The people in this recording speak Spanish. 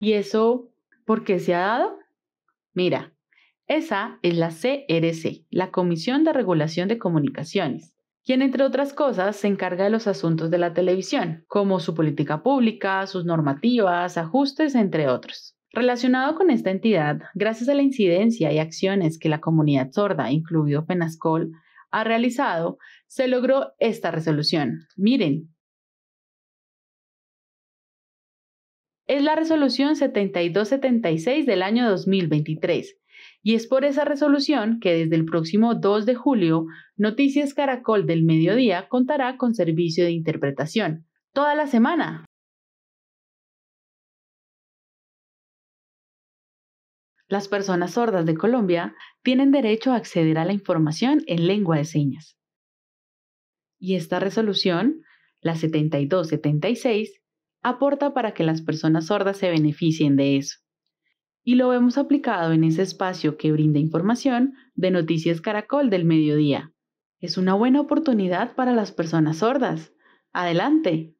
¿Y eso por qué se ha dado? Mira, esa es la CRC, la Comisión de Regulación de Comunicaciones, quien entre otras cosas se encarga de los asuntos de la televisión, como su política pública, sus normativas, ajustes, entre otros. Relacionado con esta entidad, gracias a la incidencia y acciones que la comunidad sorda, incluido Penascol, ha realizado, se logró esta resolución. Miren, es la resolución 7276 del año 2023. Y es por esa resolución que desde el próximo 2 de julio, Noticias Caracol del Mediodía contará con servicio de interpretación. Toda la semana. Las personas sordas de Colombia tienen derecho a acceder a la información en lengua de señas. Y esta resolución, la 7276, aporta para que las personas sordas se beneficien de eso. Y lo hemos aplicado en ese espacio que brinda información de Noticias Caracol del Mediodía. Es una buena oportunidad para las personas sordas. Adelante.